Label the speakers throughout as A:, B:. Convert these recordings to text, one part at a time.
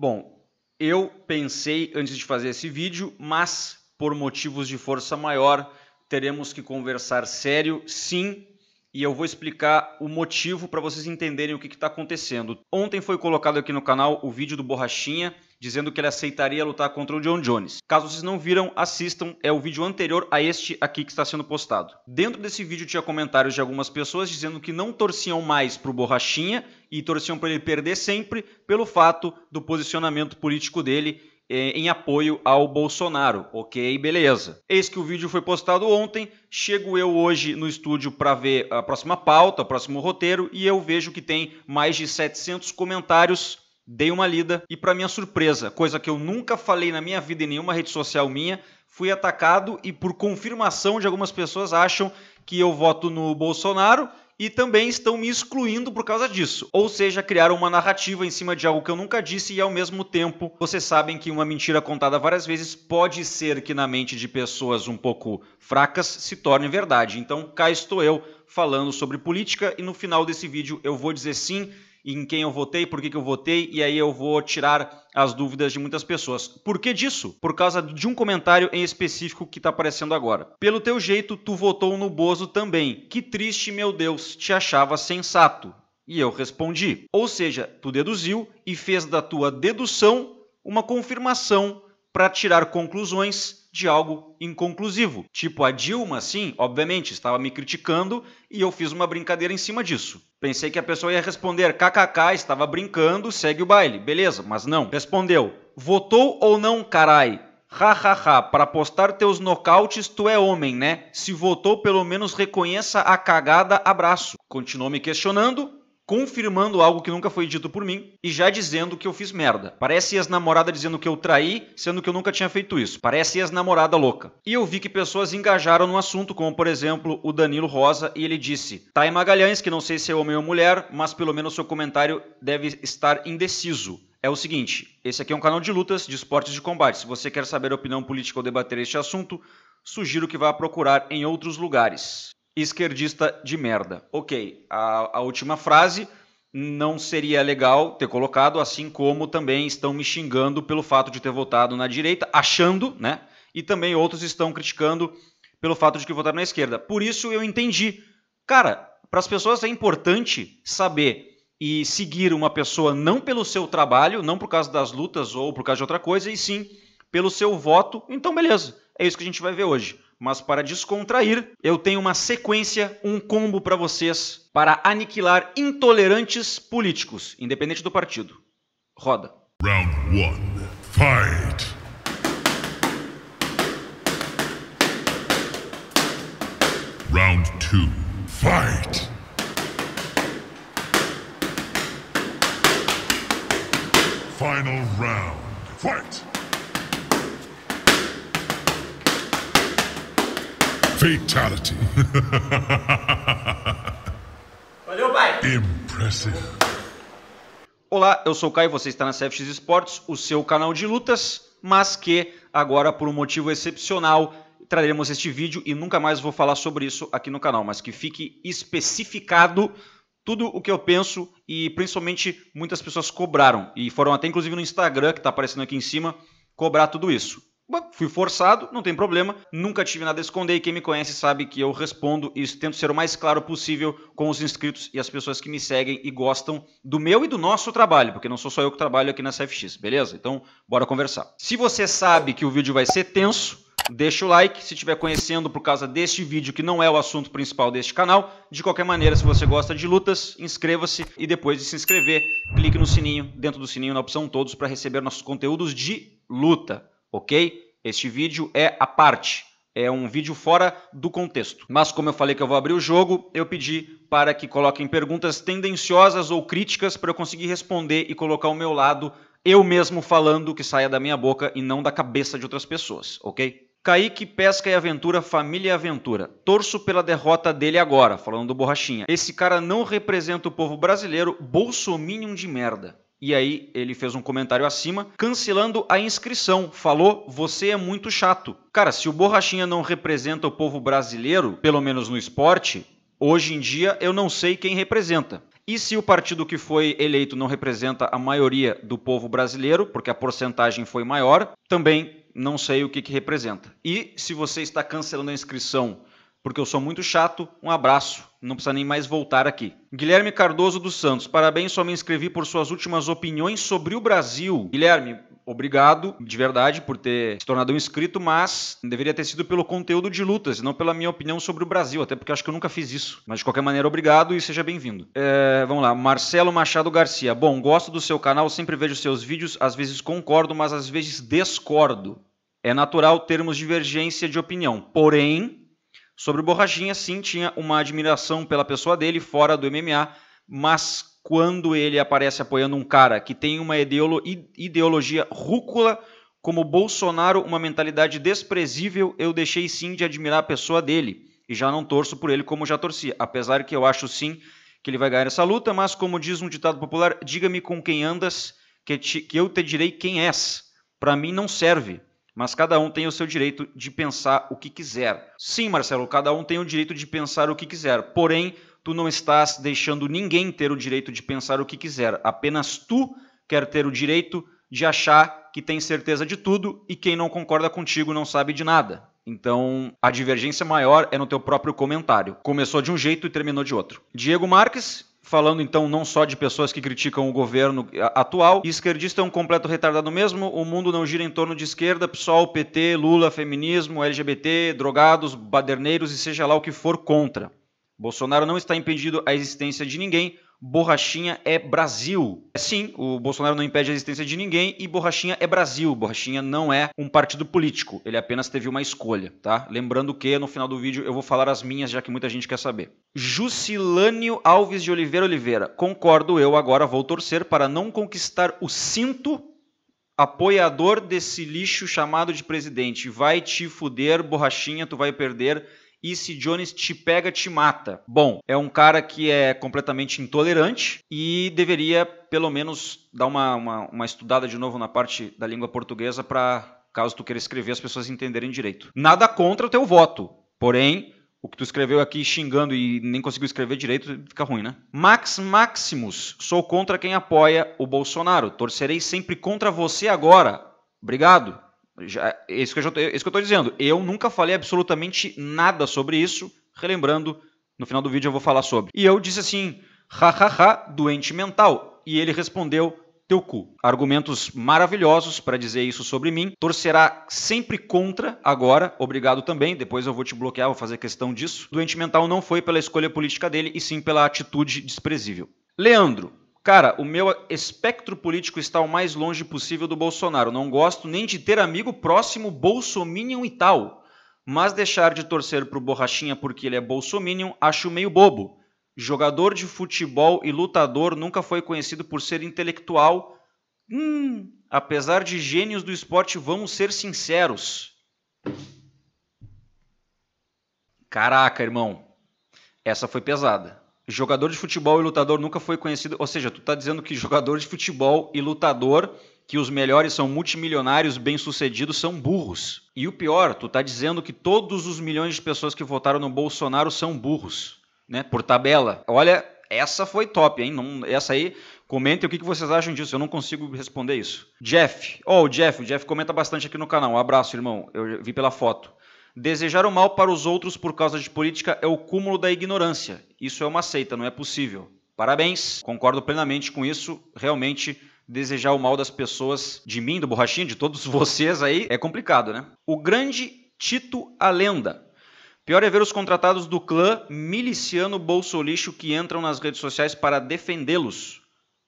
A: Bom, eu pensei antes de fazer esse vídeo, mas por motivos de força maior, teremos que conversar sério, sim, e eu vou explicar o motivo para vocês entenderem o que está acontecendo. Ontem foi colocado aqui no canal o vídeo do Borrachinha dizendo que ele aceitaria lutar contra o John Jones. Caso vocês não viram, assistam, é o vídeo anterior a este aqui que está sendo postado. Dentro desse vídeo tinha comentários de algumas pessoas dizendo que não torciam mais para o Borrachinha e torciam para ele perder sempre pelo fato do posicionamento político dele em apoio ao Bolsonaro. Ok, beleza. Eis que o vídeo foi postado ontem. Chego eu hoje no estúdio para ver a próxima pauta, o próximo roteiro, e eu vejo que tem mais de 700 comentários. Dei uma lida e, para minha surpresa, coisa que eu nunca falei na minha vida em nenhuma rede social minha, fui atacado e, por confirmação de algumas pessoas, acham que eu voto no Bolsonaro e também estão me excluindo por causa disso. Ou seja, criaram uma narrativa em cima de algo que eu nunca disse e ao mesmo tempo vocês sabem que uma mentira contada várias vezes pode ser que na mente de pessoas um pouco fracas se torne verdade. Então cá estou eu falando sobre política e no final desse vídeo eu vou dizer sim em quem eu votei, por que, eu votei, e aí eu vou tirar as dúvidas de muitas pessoas. Por que disso? Por causa de um comentário em específico que está aparecendo agora. Pelo teu jeito, tu votou no Bozo também. Que triste, meu Deus, te achava sensato. E eu respondi. Ou seja, tu deduziu e fez da tua dedução uma confirmação para tirar conclusões de algo inconclusivo. Tipo, a Dilma, sim, obviamente, estava me criticando e eu fiz uma brincadeira em cima disso. Pensei que a pessoa ia responder kkk, estava brincando, segue o baile, beleza, mas não. Respondeu, votou ou não, carai? Hahaha, para postar teus nocautes tu é homem, né? Se votou, pelo menos reconheça a cagada, abraço. Continuou me questionando, confirmando algo que nunca foi dito por mim e já dizendo que eu fiz merda. Parece ex-namorada dizendo que eu traí, sendo que eu nunca tinha feito isso. Parece ex-namorada louca. E eu vi que pessoas engajaram no assunto, como por exemplo o Danilo Rosa, e ele disse: "Tá em Magalhães, que não sei se é homem ou mulher, mas pelo menos seu comentário deve estar indeciso é o seguinte: esse aqui é um canal de lutas, de esportes de combate. Se você quer saber a opinião política ou debater este assunto, sugiro que vá procurar em outros lugares esquerdista de merda. Ok, a, a última frase não seria legal ter colocado, assim como também estão me xingando pelo fato de ter votado na direita, achando, né? E também outros estão criticando pelo fato de que votaram na esquerda. Por isso eu entendi. Cara, para as pessoas é importante saber e seguir uma pessoa não pelo seu trabalho, não por causa das lutas ou por causa de outra coisa, e sim pelo seu voto. Então, beleza. É isso que a gente vai ver hoje mas para descontrair, eu tenho uma sequência, um combo para vocês para aniquilar intolerantes políticos, independente do partido. Roda. Round 1. Fight. Round 2. Fight. Final round. Fight. Fatality. Valeu, pai. Impressive. Olá, eu sou o Caio, você está na CFX Esportes, o seu canal de lutas, mas que agora por um motivo excepcional traremos este vídeo e nunca mais vou falar sobre isso aqui no canal, mas que fique especificado tudo o que eu penso e principalmente muitas pessoas cobraram e foram até inclusive no Instagram que está aparecendo aqui em cima cobrar tudo isso. Fui forçado, não tem problema, nunca tive nada a esconder e quem me conhece sabe que eu respondo isso, tento ser o mais claro possível com os inscritos e as pessoas que me seguem e gostam do meu e do nosso trabalho, porque não sou só eu que trabalho aqui na CFX, beleza? Então, bora conversar. Se você sabe que o vídeo vai ser tenso, deixa o like. Se estiver conhecendo por causa deste vídeo, que não é o assunto principal deste canal, de qualquer maneira, se você gosta de lutas, inscreva-se e depois de se inscrever, clique no sininho, dentro do sininho na opção todos, para receber nossos conteúdos de luta ok? Este vídeo é a parte, é um vídeo fora do contexto. Mas como eu falei que eu vou abrir o jogo, eu pedi para que coloquem perguntas tendenciosas ou críticas para eu conseguir responder e colocar o meu lado eu mesmo falando que saia da minha boca e não da cabeça de outras pessoas, ok? Kaique, Pesca e Aventura, Família e Aventura. Torço pela derrota dele agora, falando do Borrachinha. Esse cara não representa o povo brasileiro, bolsominion de merda. E aí ele fez um comentário acima, cancelando a inscrição. Falou: "Você é muito chato". Cara, se o Borrachinha não representa o povo brasileiro, pelo menos no esporte, hoje em dia eu não sei quem representa. E se o partido que foi eleito não representa a maioria do povo brasileiro, porque a porcentagem foi maior, também não sei o que, que representa. E se você está cancelando a inscrição porque eu sou muito chato. Um abraço. Não precisa nem mais voltar aqui. Guilherme Cardoso dos Santos, parabéns, só me inscrevi por suas últimas opiniões sobre o Brasil. Guilherme, obrigado de verdade por ter se tornado um inscrito, mas deveria ter sido pelo conteúdo de lutas, e não pela minha opinião sobre o Brasil, até porque acho que eu nunca fiz isso. Mas de qualquer maneira, obrigado e seja bem-vindo. É, vamos lá, Marcelo Machado Garcia. Bom, gosto do seu canal, sempre vejo seus vídeos, às vezes concordo, mas às vezes discordo. É natural termos divergência de opinião, porém Sobre o Borrachinha, sim, tinha uma admiração pela pessoa dele fora do MMA, mas quando ele aparece apoiando um cara que tem uma ideolo ideologia rúcula como Bolsonaro, uma mentalidade desprezível, eu deixei sim de admirar a pessoa dele e já não torço por ele como já torci, apesar que eu acho sim que ele vai ganhar essa luta, mas como diz um ditado popular, diga-me com quem andas que, te, que eu te direi quem és. Para mim não serve, mas cada um tem o seu direito de pensar o que quiser. Sim, Marcelo, cada um tem o direito de pensar o que quiser, porém, tu não estás deixando ninguém ter o direito de pensar o que quiser, apenas tu quer ter o direito de achar que tem certeza de tudo e quem não concorda contigo não sabe de nada. Então, a divergência maior é no teu próprio comentário. Começou de um jeito e terminou de outro. Diego Marques, falando então não só de pessoas que criticam o governo atual. Esquerdista é um completo retardado mesmo, o mundo não gira em torno de esquerda, PSOL, PT, Lula, feminismo, LGBT, drogados, baderneiros e seja lá o que for contra. Bolsonaro não está impedindo a existência de ninguém, Borrachinha é Brasil. Sim, o Bolsonaro não impede a existência de ninguém e Borrachinha é Brasil. Borrachinha não é um partido político, ele apenas teve uma escolha, tá? Lembrando que no final do vídeo eu vou falar as minhas, já que muita gente quer saber. Jusilânio Alves de Oliveira Oliveira. Concordo, eu agora vou torcer para não conquistar o cinto apoiador desse lixo chamado de presidente. Vai te fuder, borrachinha, tu vai perder e se Jones te pega, te mata. Bom, é um cara que é completamente intolerante e deveria, pelo menos, dar uma, uma, uma estudada de novo na parte da língua portuguesa para. Caso tu queira escrever, as pessoas entenderem direito. Nada contra o teu voto, porém, o que tu escreveu aqui xingando e nem conseguiu escrever direito, fica ruim, né? Max Maximus, sou contra quem apoia o Bolsonaro. Torcerei sempre contra você agora. Obrigado. Já, é isso, que eu, é isso que eu tô dizendo. Eu nunca falei absolutamente nada sobre isso. Relembrando, no final do vídeo eu vou falar sobre. E eu disse assim, hahaha, doente mental. E ele respondeu, teu cu. Argumentos maravilhosos para dizer isso sobre mim. Torcerá sempre contra agora, obrigado também. Depois eu vou te bloquear, vou fazer questão disso. Doente mental não foi pela escolha política dele e sim pela atitude desprezível. Leandro, Cara, o meu espectro político está o mais longe possível do Bolsonaro. Não gosto nem de ter amigo próximo bolsominion e tal. Mas deixar de torcer pro Borrachinha porque ele é bolsominion acho meio bobo. Jogador de futebol e lutador nunca foi conhecido por ser intelectual. Hum, apesar de gênios do esporte, vamos ser sinceros. Caraca, irmão. Essa foi pesada jogador de futebol e lutador nunca foi conhecido. Ou seja, tu está dizendo que jogador de futebol e lutador, que os melhores são multimilionários, bem-sucedidos, são burros. E o pior, tu está dizendo que todos os milhões de pessoas que votaram no Bolsonaro são burros, né? Por tabela. Olha, essa foi top, hein? Não, essa aí, comentem o que, que vocês acham disso. Eu não consigo responder isso. Jeff, ó, oh, o Jeff, o Jeff comenta bastante aqui no canal. Um abraço, irmão. Eu vi pela foto. Desejar o mal para os outros por causa de política é o cúmulo da ignorância. Isso é uma seita, não é possível. Parabéns, concordo plenamente com isso. Realmente, desejar o mal das pessoas, de mim, do Borrachinho, de todos vocês aí, é complicado, né? O grande Tito a Lenda. Pior é ver os contratados do clã miliciano bolsolixo que entram nas redes sociais para defendê-los.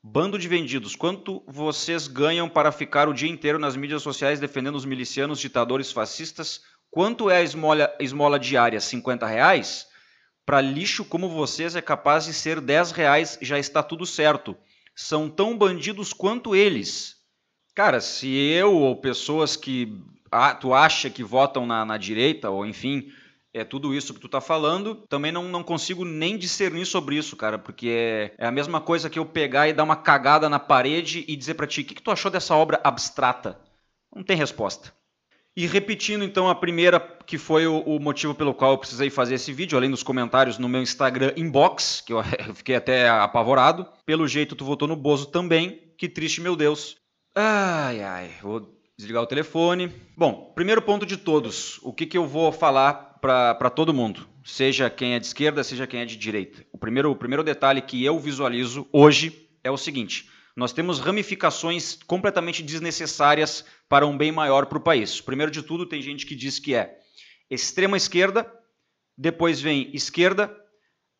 A: Bando de vendidos, quanto vocês ganham para ficar o dia inteiro nas mídias sociais defendendo os milicianos, ditadores fascistas, Quanto é a esmola, esmola diária? 50 reais? Para lixo como vocês é capaz de ser 10 reais, já está tudo certo. São tão bandidos quanto eles. Cara, se eu ou pessoas que ah, tu acha que votam na, na direita, ou enfim, é tudo isso que tu tá falando. Também não, não consigo nem discernir sobre isso, cara, porque é, é a mesma coisa que eu pegar e dar uma cagada na parede e dizer para ti: o que, que tu achou dessa obra abstrata? Não tem resposta. E repetindo então a primeira, que foi o, o, motivo pelo qual eu precisei fazer esse vídeo, além dos comentários no meu Instagram inbox, que eu, fiquei até apavorado. Pelo jeito, tu votou no Bozo também. Que triste, meu Deus. Ai, ai, vou desligar o telefone. Bom, primeiro ponto de todos, o que, que eu vou falar para todo mundo, seja quem é de esquerda, seja quem é de direita. O primeiro, o primeiro detalhe que eu visualizo hoje é o seguinte: nós temos ramificações completamente desnecessárias para um bem maior para o país. Primeiro de tudo, tem gente que diz que é extrema esquerda, depois vem esquerda,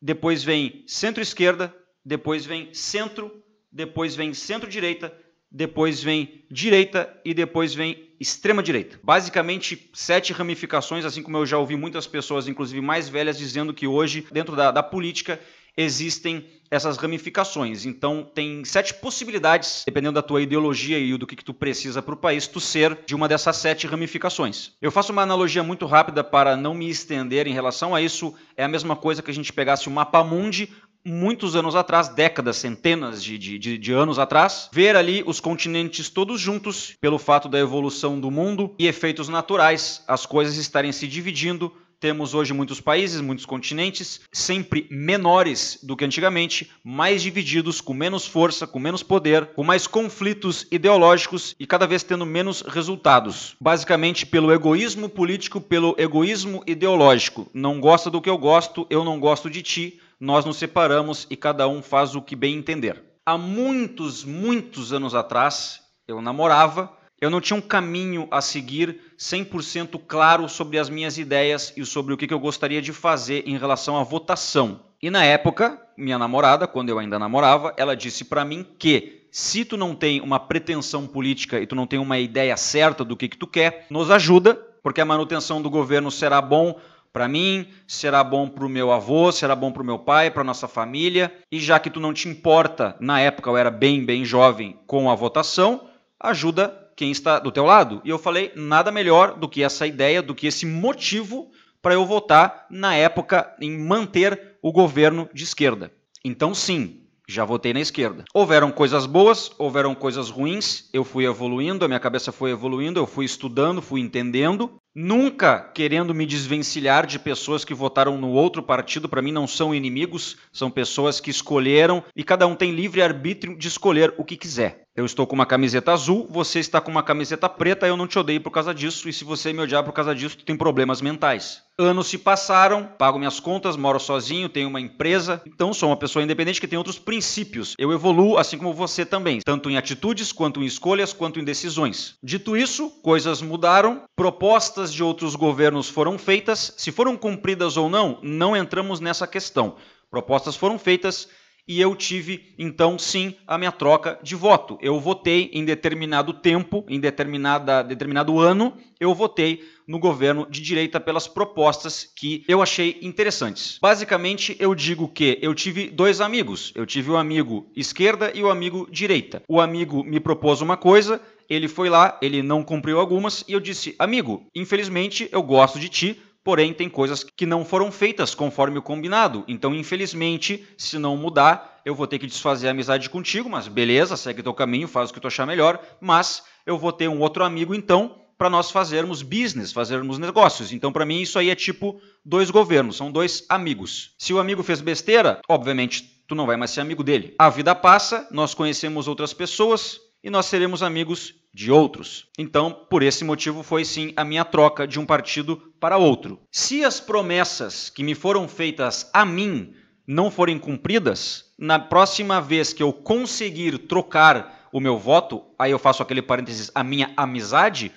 A: depois vem centro-esquerda, depois vem centro, depois vem centro-direita, depois vem direita e depois vem extrema direita. Basicamente, sete ramificações, assim como eu já ouvi muitas pessoas, inclusive mais velhas, dizendo que hoje, dentro da, da política, existem essas ramificações. Então, tem sete possibilidades, dependendo da tua ideologia e do que, que tu precisa para o país, tu ser de uma dessas sete ramificações. Eu faço uma analogia muito rápida para não me estender em relação a isso. É a mesma coisa que a gente pegasse o mapa mundi muitos anos atrás, décadas, centenas de, de, de, anos atrás, ver ali os continentes todos juntos, pelo fato da evolução do mundo e efeitos naturais, as coisas estarem se dividindo, temos hoje muitos países, muitos continentes, sempre menores do que antigamente, mais divididos, com menos força, com menos poder, com mais conflitos ideológicos e cada vez tendo menos resultados. Basicamente pelo egoísmo político, pelo egoísmo ideológico. Não gosta do que eu gosto, eu não gosto de ti, nós nos separamos e cada um faz o que bem entender. Há muitos, muitos anos atrás, eu namorava eu não tinha um caminho a seguir 100% claro sobre as minhas ideias e sobre o que eu gostaria de fazer em relação à votação. E na época, minha namorada, quando eu ainda namorava, ela disse para mim que se tu não tem uma pretensão política e tu não tem uma ideia certa do que, que tu quer, nos ajuda, porque a manutenção do governo será bom para mim, será bom para o meu avô, será bom para o meu pai, para nossa família. E já que tu não te importa, na época eu era bem, bem jovem, com a votação, ajuda quem está do teu lado. E eu falei nada melhor do que essa ideia, do que esse motivo para eu votar na época em manter o governo de esquerda. Então sim, já votei na esquerda. Houveram coisas boas, houveram coisas ruins, eu fui evoluindo, a minha cabeça foi evoluindo, eu fui estudando, fui entendendo nunca querendo me desvencilhar de pessoas que votaram no outro partido, para mim não são inimigos, são pessoas que escolheram e cada um tem livre arbítrio de escolher o que quiser. Eu estou com uma camiseta azul, você está com uma camiseta preta, eu não te odeio por causa disso, e se você me odiar por causa disso, tu tem problemas mentais. Anos se passaram, pago minhas contas, moro sozinho, tenho uma empresa, então sou uma pessoa independente que tem outros princípios. Eu evoluo assim como você também, tanto em atitudes, quanto em escolhas, quanto em decisões. Dito isso, coisas mudaram, propostas propostas de outros governos foram feitas, se foram cumpridas ou não, não entramos nessa questão. Propostas foram feitas e eu tive, então, sim, a minha troca de voto. Eu votei em determinado tempo, em determinada, determinado ano, eu votei no governo de direita pelas propostas que eu achei interessantes. Basicamente, eu digo que eu tive dois amigos. Eu tive o um amigo esquerda e o um amigo direita. O amigo me propôs uma coisa, ele foi lá, ele não cumpriu algumas, e eu disse: Amigo, infelizmente eu gosto de ti, porém tem coisas que não foram feitas conforme o combinado. Então, infelizmente, se não mudar, eu vou ter que desfazer a amizade contigo, mas beleza, segue teu caminho, faz o que tu achar melhor, mas eu vou ter um outro amigo então para nós fazermos business, fazermos negócios. Então, para mim, isso aí é tipo dois governos, são dois amigos. Se o amigo fez besteira, obviamente tu não vai mais ser amigo dele. A vida passa, nós conhecemos outras pessoas, e nós seremos amigos de outros. Então, por esse motivo, foi sim a minha troca de um partido para outro. Se as promessas que me foram feitas a mim não forem cumpridas, na próxima vez que eu conseguir trocar o meu voto, aí eu faço aquele parênteses, a minha amizade,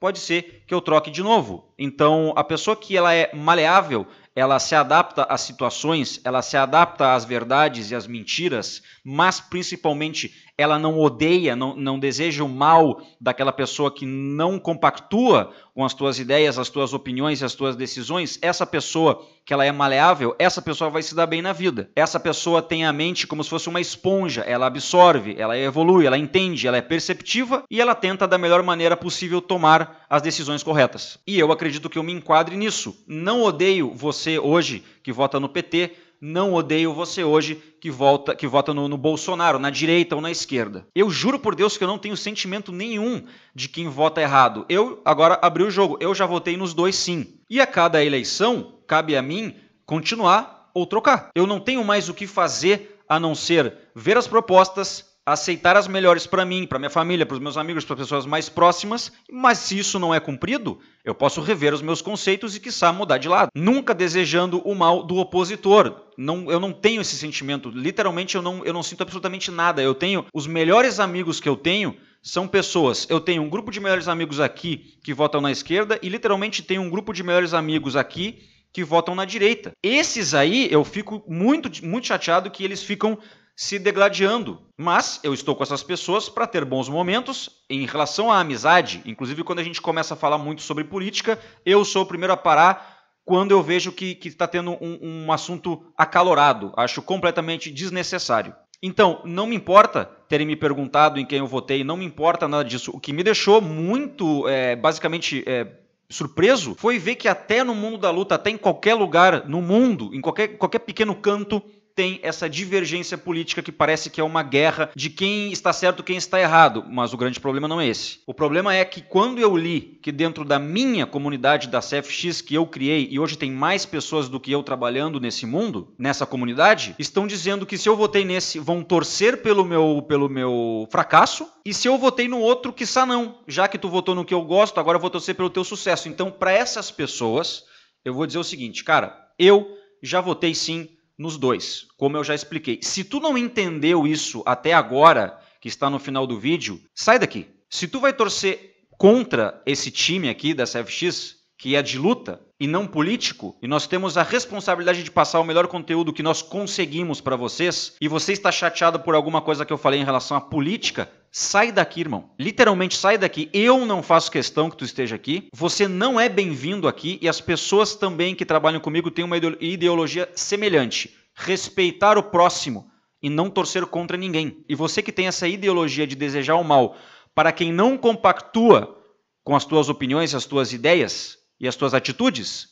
A: pode ser que eu troque de novo. Então, a pessoa que ela é maleável, ela se adapta às situações, ela se adapta às verdades e às mentiras, mas principalmente ela não odeia, não, não deseja o mal daquela pessoa que não compactua com as tuas ideias, as tuas opiniões, e as tuas decisões, essa pessoa que ela é maleável, essa pessoa vai se dar bem na vida. Essa pessoa tem a mente como se fosse uma esponja, ela absorve, ela evolui, ela entende, ela é perceptiva e ela tenta da melhor maneira possível tomar as decisões corretas. E eu acredito que eu me enquadre nisso. Não odeio você hoje que vota no PT, não Odeio Você Hoje, que, volta, que vota no, no Bolsonaro, na direita ou na esquerda. Eu juro por Deus que eu não tenho sentimento nenhum de quem vota errado. Eu agora abri o jogo, eu já votei nos dois sim. E a cada eleição, cabe a mim continuar ou trocar. Eu não tenho mais o que fazer a não ser ver as propostas, aceitar as melhores para mim, para minha família, para os meus amigos, para as pessoas mais próximas, mas se isso não é cumprido, eu posso rever os meus conceitos e quiçá mudar de lado, nunca desejando o mal do opositor. Não, eu não tenho esse sentimento, literalmente eu não, eu não sinto absolutamente nada. Eu tenho os melhores amigos que eu tenho são pessoas. Eu tenho um grupo de melhores amigos aqui que votam na esquerda e literalmente tenho um grupo de melhores amigos aqui que votam na direita. Esses aí eu fico muito muito chateado que eles ficam se degladiando. Mas eu estou com essas pessoas para ter bons momentos em relação à amizade. Inclusive, quando a gente começa a falar muito sobre política, eu sou o primeiro a parar quando eu vejo que está tendo um, um assunto acalorado. Acho completamente desnecessário. Então, não me importa terem me perguntado em quem eu votei, não me importa nada disso. O que me deixou muito, é, basicamente, é, surpreso foi ver que até no mundo da luta, até em qualquer lugar no mundo, em qualquer, qualquer pequeno canto, tem essa divergência política que parece que é uma guerra de quem está certo quem está errado, mas o grande problema não é esse. O problema é que quando eu li que dentro da minha comunidade da CFX que eu criei e hoje tem mais pessoas do que eu trabalhando nesse mundo, nessa comunidade, estão dizendo que se eu votei nesse vão torcer pelo meu pelo meu fracasso e se eu votei no outro que não, já que tu votou no que eu gosto, agora eu vou torcer pelo teu sucesso. Então, para essas pessoas, eu vou dizer o seguinte, cara, eu já votei sim nos dois, como eu já expliquei. Se tu não entendeu isso até agora, que está no final do vídeo, sai daqui. Se tu vai torcer contra esse time aqui da CFX, que é de luta e não político, e nós temos a responsabilidade de passar o melhor conteúdo que nós conseguimos para vocês, e você está chateado por alguma coisa que eu falei em relação à política, Sai daqui, irmão. Literalmente sai daqui. Eu não faço questão que tu esteja aqui. Você não é bem-vindo aqui e as pessoas também que trabalham comigo têm uma ideologia semelhante. Respeitar o próximo e não torcer contra ninguém. E você que tem essa ideologia de desejar o mal para quem não compactua com as tuas opiniões, as tuas ideias e as tuas atitudes,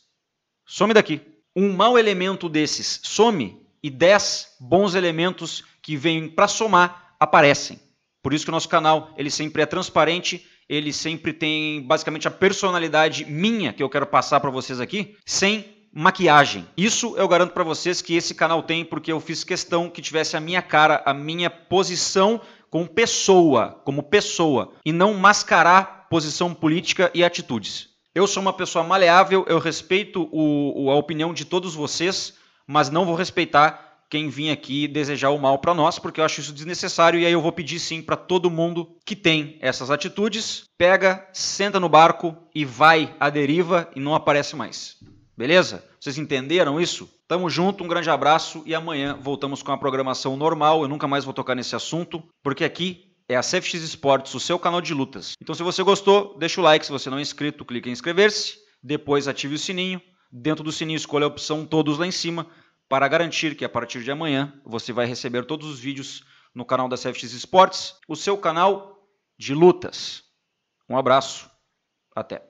A: some daqui. Um mau elemento desses some e dez bons elementos que vêm para somar aparecem. Por isso que o nosso canal, ele sempre é transparente, ele sempre tem basicamente a personalidade minha que eu quero passar para vocês aqui, sem maquiagem. Isso eu garanto para vocês que esse canal tem, porque eu fiz questão que tivesse a minha cara, a minha posição como pessoa, como pessoa, e não mascarar posição política e atitudes. Eu sou uma pessoa maleável, eu respeito o, a opinião de todos vocês, mas não vou respeitar quem vir aqui desejar o mal para nós, porque eu acho isso desnecessário. E aí eu vou pedir sim para todo mundo que tem essas atitudes, pega, senta no barco e vai à deriva e não aparece mais. Beleza? Vocês entenderam isso? Tamo junto, um grande abraço e amanhã voltamos com a programação normal. Eu nunca mais vou tocar nesse assunto, porque aqui é a CFX Esportes, o seu canal de lutas. Então se você gostou, deixa o like, se você não é inscrito, clique em inscrever-se, depois ative o sininho. Dentro do sininho escolha a opção todos lá em cima para garantir que a partir de amanhã você vai receber todos os vídeos no canal da CFX Esportes, o seu canal de lutas. Um abraço, até.